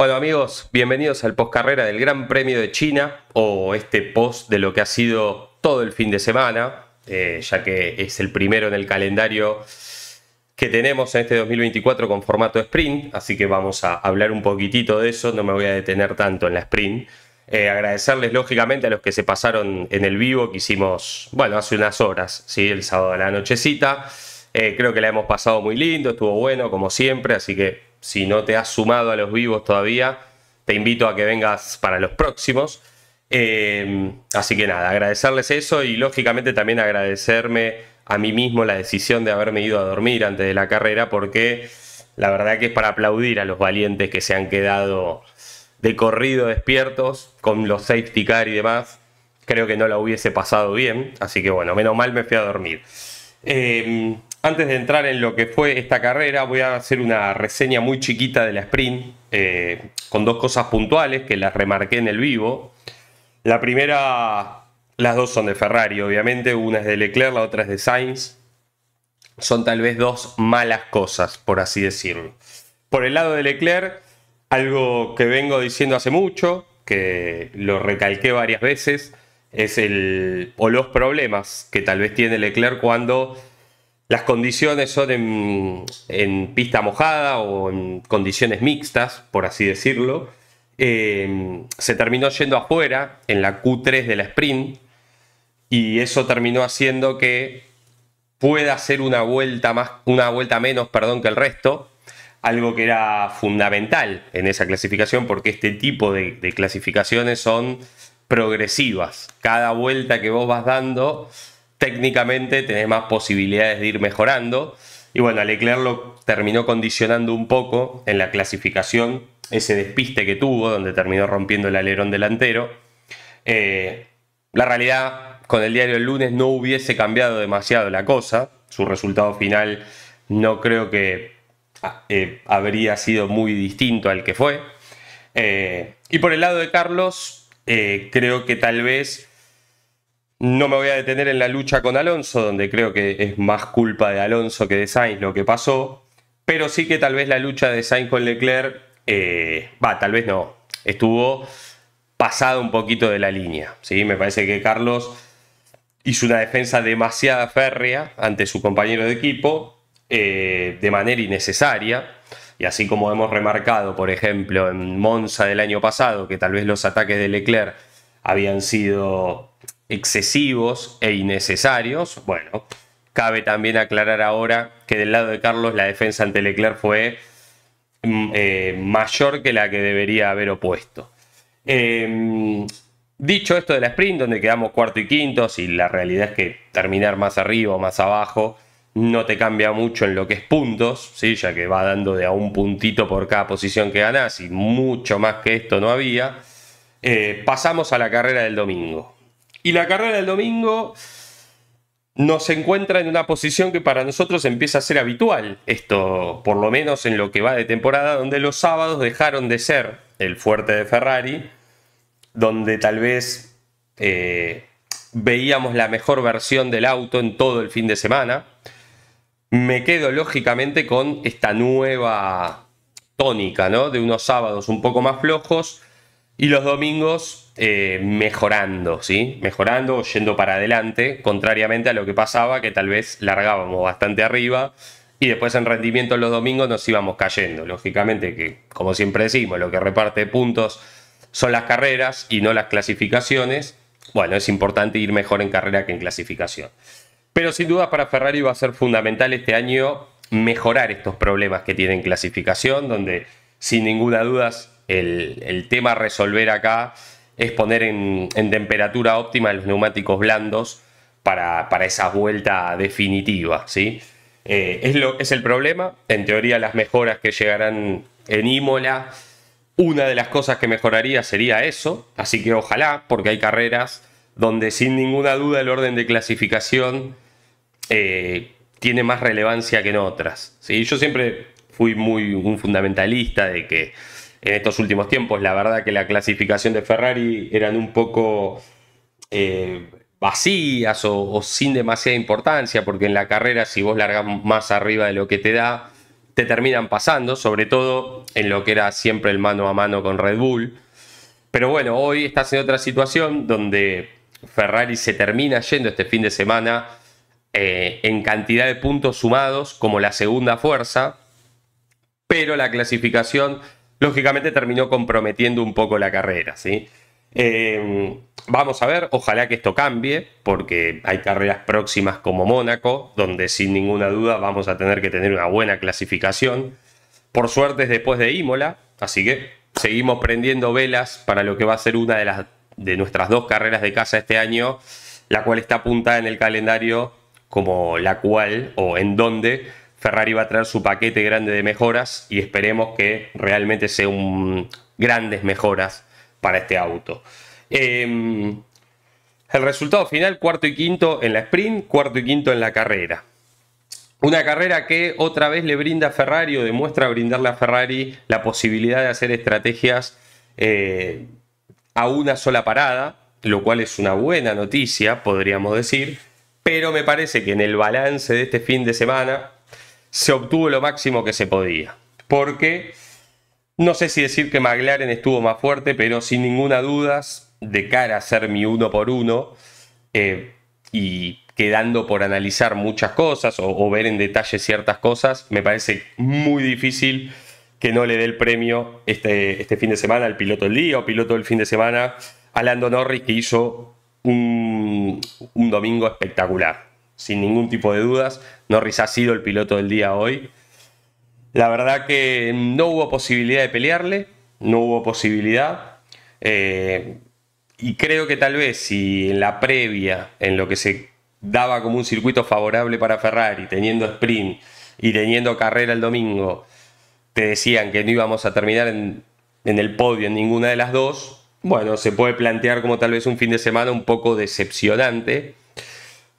Bueno amigos, bienvenidos al post carrera del Gran Premio de China o este post de lo que ha sido todo el fin de semana, eh, ya que es el primero en el calendario que tenemos en este 2024 con formato sprint, así que vamos a hablar un poquitito de eso, no me voy a detener tanto en la sprint. Eh, agradecerles lógicamente a los que se pasaron en el vivo que hicimos, bueno, hace unas horas, ¿sí? el sábado a la nochecita. Eh, creo que la hemos pasado muy lindo, estuvo bueno como siempre, así que si no te has sumado a los vivos todavía, te invito a que vengas para los próximos. Eh, así que nada, agradecerles eso y lógicamente también agradecerme a mí mismo la decisión de haberme ido a dormir antes de la carrera porque la verdad que es para aplaudir a los valientes que se han quedado de corrido despiertos con los safety car y demás. Creo que no la hubiese pasado bien, así que bueno, menos mal me fui a dormir. Eh, antes de entrar en lo que fue esta carrera, voy a hacer una reseña muy chiquita de la sprint, eh, con dos cosas puntuales que las remarqué en el vivo. La primera, las dos son de Ferrari, obviamente, una es de Leclerc, la otra es de Sainz. Son tal vez dos malas cosas, por así decirlo. Por el lado de Leclerc, algo que vengo diciendo hace mucho, que lo recalqué varias veces, es el o los problemas que tal vez tiene Leclerc cuando las condiciones son en, pista mojada o en condiciones mixtas, por así decirlo. Em, se terminó yendo afuera en la Q3 de la sprint y eso terminó haciendo que pueda hacer una vuelta más, una vuelta menos, perdón, que el resto, algo que era fundamental en esa clasificación porque este tipo de, de clasificaciones son progresivas. Cada vuelta que vos vas dando técnicamente tenés más posibilidades de ir mejorando. Y bueno, Leclerc lo terminó condicionando un poco en la clasificación, ese despiste que tuvo, donde terminó rompiendo el alerón delantero. Eh, la realidad, con el diario del lunes no hubiese cambiado demasiado la cosa. Su resultado final no creo que ah, eh, habría sido muy distinto al que fue. Eh, y por el lado de Carlos, creo que tal vez no me voy a detener en la lucha con Alonso, donde creo que es más culpa de Alonso que de Sainz lo que pasó, pero sí que tal vez la lucha de Sainz con Leclerc, eh, va, tal vez no, estuvo pasado un poquito de la línea. ¿sí? Me parece que Carlos hizo una defensa demasiado férrea ante su compañero de equipo, eh, de manera innecesaria. Y así como hemos remarcado, por ejemplo, en Monza del año pasado, que tal vez los ataques de Leclerc habían sido excesivos e innecesarios. Bueno, cabe también aclarar ahora que del lado de Carlos la defensa ante Leclerc fue mm, eh, mayor que la que debería haber opuesto. Em, dicho esto de la sprint, donde quedamos cuarto y quinto y la realidad es que terminar más arriba o más abajo no te cambia mucho en lo que es puntos, ¿sí? ya que va dando de a un puntito por cada posición que ganas y mucho más que esto no había. Eh, pasamos a la carrera del domingo. Y la carrera del domingo nos encuentra en una posición que para nosotros empieza a ser habitual. Esto, por lo menos en lo que va de temporada, donde los sábados dejaron de ser el fuerte de Ferrari, donde tal vez eh, veíamos la mejor versión del auto en todo el fin de semana. Me quedo lógicamente con esta nueva tónica, ¿no? De unos sábados un poco más flojos y los domingos eh, mejorando, ¿sí? Mejorando, yendo para adelante, contrariamente a lo que pasaba, que tal vez largábamos bastante arriba y después en rendimiento los domingos nos íbamos cayendo. Lógicamente que, como siempre decimos, lo que reparte puntos son las carreras y no las clasificaciones. Bueno, es importante ir mejor en carrera que en clasificación. Pero sin duda para Ferrari va a ser fundamental este año mejorar estos problemas que tienen clasificación, donde sin ninguna duda el, tema a resolver acá es poner en, temperatura óptima los neumáticos blandos para, esa vuelta definitiva, ¿sí? Eh, es, lo, es el problema. En teoría, las mejoras que llegarán en Imola, una de las cosas que mejoraría sería eso. Así que ojalá, porque hay carreras donde sin ninguna duda el orden de clasificación eh, tiene más relevancia que en otras. Yo siempre fui muy un fundamentalista de que en estos últimos tiempos. La verdad que la clasificación de Ferrari eran un poco eh, vacías o, sin demasiada importancia, porque en la carrera si vos largas más arriba de lo que te da, te terminan pasando, sobre todo en lo que era siempre el mano a mano con Red Bull. Pero bueno, hoy estás en otra situación donde Ferrari se termina yendo este fin de semana eh, en cantidad de puntos sumados como la segunda fuerza, pero la clasificación lógicamente terminó comprometiendo un poco la carrera, ¿sí? Eh, vamos a ver, ojalá que esto cambie, porque hay carreras próximas como Mónaco, donde sin ninguna duda vamos a tener que tener una buena clasificación. Por suerte es después de Imola, así que seguimos prendiendo velas para lo que va a ser una de, las, de nuestras dos carreras de casa este año, la cual está apuntada en el calendario como la cual o en dónde. Ferrari va a traer su paquete grande de mejoras y esperemos que realmente sean grandes mejoras para este auto. Em, el resultado final, cuarto y quinto en la sprint, cuarto y quinto en la carrera. Una carrera que otra vez le brinda a Ferrari o demuestra brindarle a Ferrari la posibilidad de hacer estrategias eh, a una sola parada, lo cual es una buena noticia, podríamos decir, pero me parece que en el balance de este fin de semana se obtuvo lo máximo que se podía. Porque no sé si decir que McLaren estuvo más fuerte, pero sin ninguna duda, de cara a ser mi uno por uno eh, y quedando por analizar muchas cosas o, ver en detalle ciertas cosas, me parece muy difícil que no le dé el premio este, este fin de semana al piloto del día o piloto del fin de semana a Lando Norris, que hizo un, un domingo espectacular sin ningún tipo de dudas. Norris ha sido el piloto del día hoy. La verdad que no hubo posibilidad de pelearle, no hubo posibilidad. Eh, y creo que tal vez si en la previa, en lo que se daba como un circuito favorable para Ferrari, teniendo sprint y teniendo carrera el domingo, te decían que no íbamos a terminar en el podio en ninguna de las dos, bueno, se puede plantear como tal vez un fin de semana un poco decepcionante,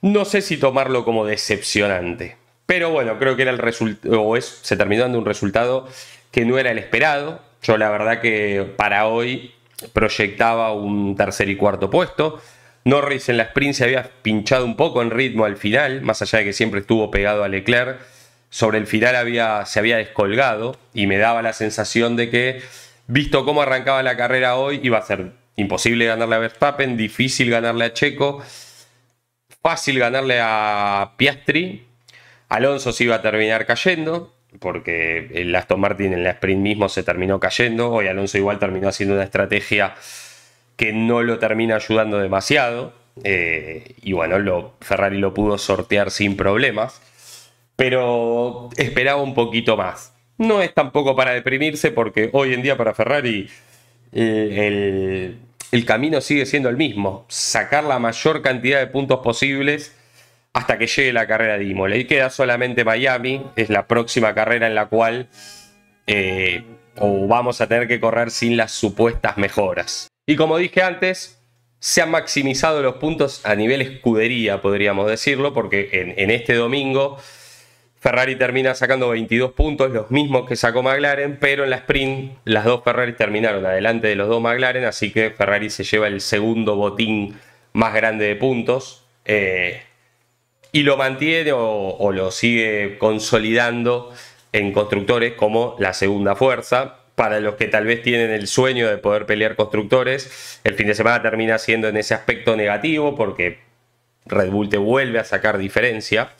no sé si tomarlo como decepcionante, pero bueno, creo que era el resultado, o se terminó dando un resultado que no era el esperado. Yo la verdad que para hoy proyectaba un tercer y cuarto puesto. Norris en la sprint se había pinchado un poco en ritmo al final, más allá de que siempre estuvo pegado a Leclerc. Sobre el final había, se había descolgado y me daba la sensación de que, visto cómo arrancaba la carrera hoy, iba a ser imposible ganarle a Verstappen, difícil ganarle a Checo fácil ganarle a Piastri. Alonso se iba a terminar cayendo, porque el Aston Martin en la sprint mismo se terminó cayendo. Hoy Alonso igual terminó haciendo una estrategia que no lo termina ayudando demasiado. Eh, y bueno, lo, Ferrari lo pudo sortear sin problemas. Pero esperaba un poquito más. No es tampoco para deprimirse porque hoy en día para Ferrari eh, el, el camino sigue siendo el mismo, sacar la mayor cantidad de puntos posibles hasta que llegue la carrera de Imola. Y queda solamente Miami, es la próxima carrera en la cual eh, vamos a tener que correr sin las supuestas mejoras. Y como dije antes, se han maximizado los puntos a nivel escudería, podríamos decirlo, porque en este domingo Ferrari termina sacando 22 puntos, los mismos que sacó McLaren, pero en la sprint las dos Ferrari terminaron adelante de los dos McLaren, así que Ferrari se lleva el segundo botín más grande de puntos eh, y lo mantiene o, lo sigue consolidando en constructores como la segunda fuerza. Para los que tal vez tienen el sueño de poder pelear constructores, el fin de semana termina siendo en ese aspecto negativo porque Red Bull te vuelve a sacar diferencia.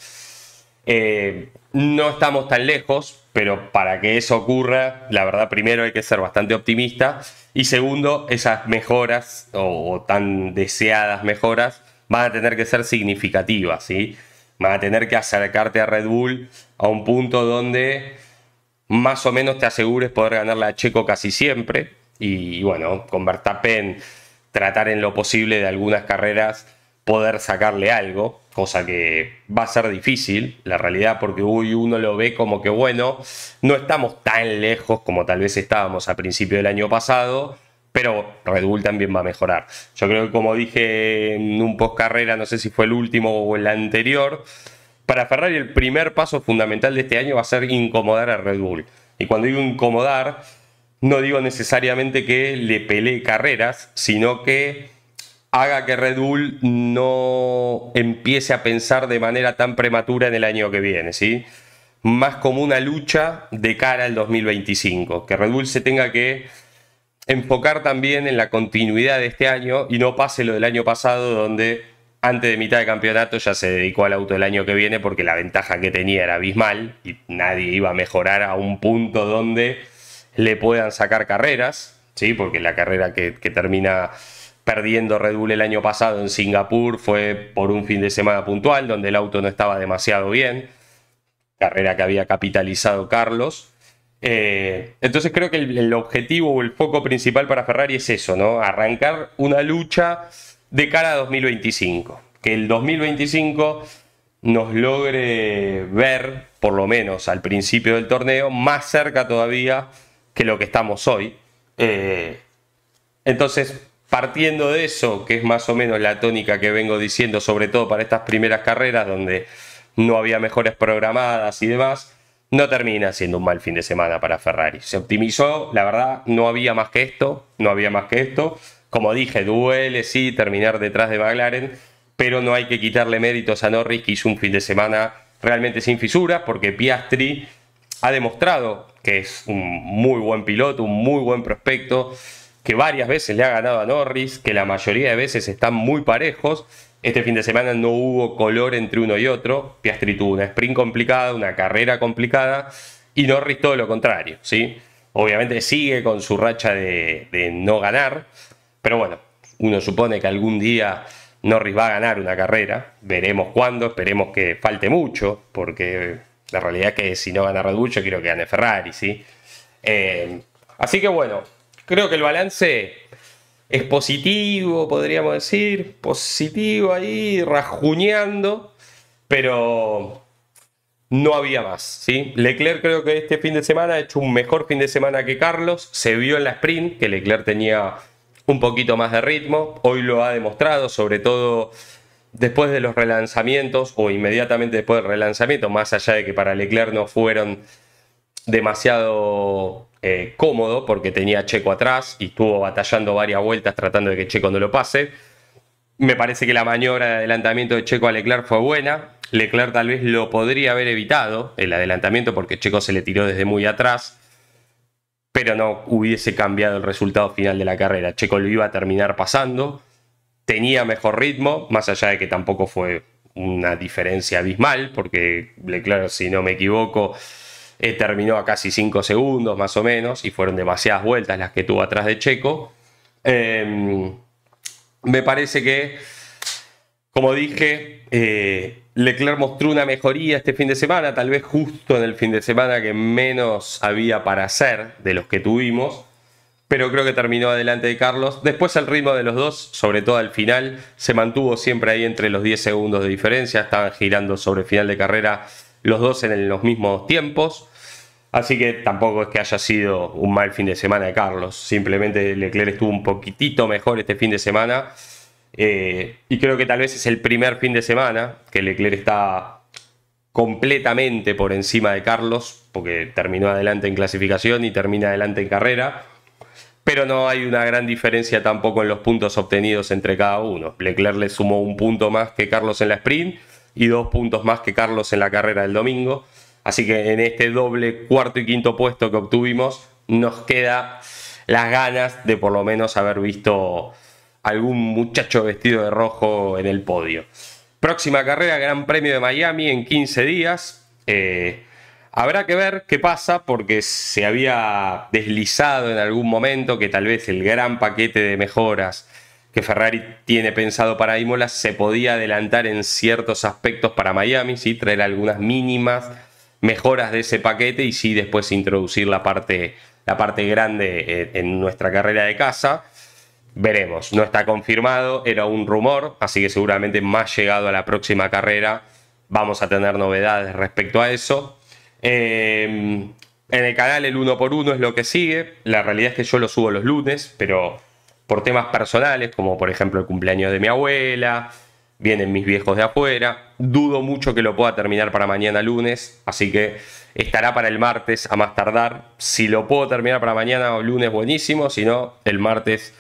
Eh, no estamos tan lejos, pero para que eso ocurra, la verdad, primero hay que ser bastante optimista y segundo, esas mejoras o, tan deseadas mejoras van a tener que ser significativas, ¿sí? Van a tener que acercarte a Red Bull a un punto donde más o menos te asegures poder ganarle a Checo casi siempre. Y, y bueno, con Verstappen tratar en lo posible de algunas carreras poder sacarle algo cosa que va a ser difícil, la realidad, porque hoy uno lo ve como que, bueno, no estamos tan lejos como tal vez estábamos a principio del año pasado, pero Red Bull también va a mejorar. Yo creo que como dije en un post carrera, no sé si fue el último o el anterior, para Ferrari el primer paso fundamental de este año va a ser incomodar a Red Bull. Y cuando digo incomodar, no digo necesariamente que le pelee carreras, sino que haga que Red Bull no empiece a pensar de manera tan prematura en el año que viene, ¿sí? Más como una lucha de cara al 2025, que Red Bull se tenga que enfocar también en la continuidad de este año y no pase lo del año pasado donde antes de mitad de campeonato ya se dedicó al auto el año que viene porque la ventaja que tenía era abismal y nadie iba a mejorar a un punto donde le puedan sacar carreras, ¿sí? porque la carrera que termina perdiendo Red Bull el año pasado en Singapur fue por un fin de semana puntual donde el auto no estaba demasiado bien, carrera que había capitalizado Carlos. Eh, entonces creo que el, objetivo o el foco principal para Ferrari es eso, ¿no? Arrancar una lucha de cara a 2025. Que el 2025 nos logre ver, por lo menos al principio del torneo, más cerca todavía que lo que estamos hoy. Eh, entonces, Partiendo de eso, que es más o menos la tónica que vengo diciendo, sobre todo para estas primeras carreras donde no había mejores programadas y demás, no termina siendo un mal fin de semana para Ferrari. Se optimizó, la verdad, no había más que esto, no había más que esto. Como dije, duele, sí, terminar detrás de McLaren, pero no hay que quitarle méritos a Norris, que hizo un fin de semana realmente sin fisuras, porque Piastri ha demostrado que es un muy buen piloto, un muy buen prospecto que varias veces le ha ganado a Norris, que la mayoría de veces están muy parejos. Este fin de semana no hubo color entre uno y otro. Piastri tuvo una sprint complicada, una carrera complicada, y Norris todo lo contrario, ¿sí? Obviamente sigue con su racha de, no ganar, pero bueno, uno supone que algún día Norris va a ganar una carrera. Veremos cuándo, esperemos que falte mucho, porque la realidad es que si no gana Red Bull, yo quiero que gane Ferrari, ¿sí? Eh, así que bueno, creo que el balance es positivo, podríamos decir. Positivo ahí, rajuñando. Pero no había más. ¿sí? Leclerc creo que este fin de semana ha hecho un mejor fin de semana que Carlos. Se vio en la sprint que Leclerc tenía un poquito más de ritmo. Hoy lo ha demostrado, sobre todo después de los relanzamientos o inmediatamente después del relanzamiento, más allá de que para Leclerc no fueron demasiado eh, cómodo porque tenía Checo atrás y estuvo batallando varias vueltas tratando de que Checo no lo pase. Me parece que la maniobra de adelantamiento de Checo a Leclerc fue buena. Leclerc tal vez lo podría haber evitado, el adelantamiento, porque Checo se le tiró desde muy atrás, pero no hubiese cambiado el resultado final de la carrera. Checo lo iba a terminar pasando, tenía mejor ritmo, más allá de que tampoco fue una diferencia abismal, porque Leclerc, si no me equivoco, eh, terminó a casi 5 segundos más o menos y fueron demasiadas vueltas las que tuvo atrás de Checo. Em, me parece que, como dije, eh, Leclerc mostró una mejoría este fin de semana, tal vez justo en el fin de semana que menos había para hacer de los que tuvimos, pero creo que terminó adelante de Carlos. Después el ritmo de los dos, sobre todo al final, se mantuvo siempre ahí entre los 10 segundos de diferencia, estaban girando sobre final de carrera los dos en los mismos tiempos. Así que tampoco es que haya sido un mal fin de semana de Carlos. Simplemente Leclerc estuvo un poquitito mejor este fin de semana. Eh, y creo que tal vez es el primer fin de semana que Leclerc está completamente por encima de Carlos, porque terminó adelante en clasificación y termina adelante en carrera. Pero no hay una gran diferencia tampoco en los puntos obtenidos entre cada uno. Leclerc le sumó un punto más que Carlos en la sprint y dos puntos más que Carlos en la carrera del domingo. Así que en este doble cuarto y quinto puesto que obtuvimos, nos queda las ganas de por lo menos haber visto algún muchacho vestido de rojo en el podio. Próxima carrera, Gran Premio de Miami en 15 días. Eh, habrá que ver qué pasa porque se había deslizado en algún momento que tal vez el gran paquete de mejoras que Ferrari tiene pensado para Imola se podía adelantar en ciertos aspectos para Miami, ¿sí? traer algunas mínimas mejoras de ese paquete y si después introducir la parte, la parte grande eh, en nuestra carrera de casa. Veremos, no está confirmado, era un rumor, así que seguramente más llegado a la próxima carrera vamos a tener novedades respecto a eso. Em, en el canal el uno por uno es lo que sigue, la realidad es que yo lo subo los lunes, pero por temas personales, como por ejemplo el cumpleaños de mi abuela, vienen mis viejos de afuera. Dudo mucho que lo pueda terminar para mañana lunes, así que estará para el martes a más tardar. Si lo puedo terminar para mañana o lunes, buenísimo. Si no, el martes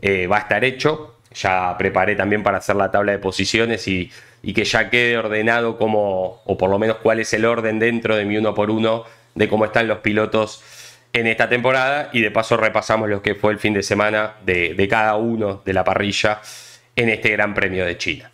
eh, va a estar hecho. Ya preparé también para hacer la tabla de posiciones y, que ya quede ordenado como, o por lo menos cuál es el orden dentro de mi uno por uno de cómo están los pilotos en esta temporada y de paso repasamos lo que fue el fin de semana de cada uno de la parrilla en este Gran Premio de China.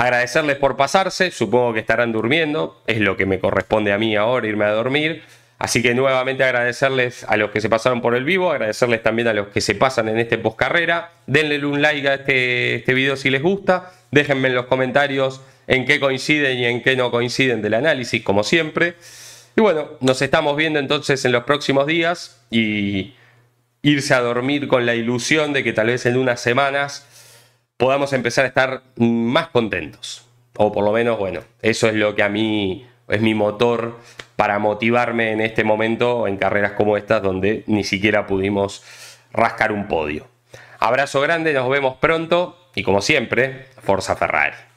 Agradecerles por pasarse, supongo que estarán durmiendo, es lo que me corresponde a mí ahora, irme a dormir. Así que nuevamente agradecerles a los que se pasaron por el vivo, agradecerles también a los que se pasan en este post carrera. Denle un like a este, este video si les gusta, déjenme en los comentarios en qué coinciden y en qué no coinciden del análisis, como siempre. Y bueno, nos estamos viendo entonces en los próximos días y irse a dormir con la ilusión de que tal vez en unas semanas podamos empezar a estar más contentos. O por lo menos, bueno, eso es lo que a mí es mi motor para motivarme en este momento en carreras como estas donde ni siquiera pudimos rascar un podio. Abrazo grande, nos vemos pronto y como siempre, Forza Ferrari.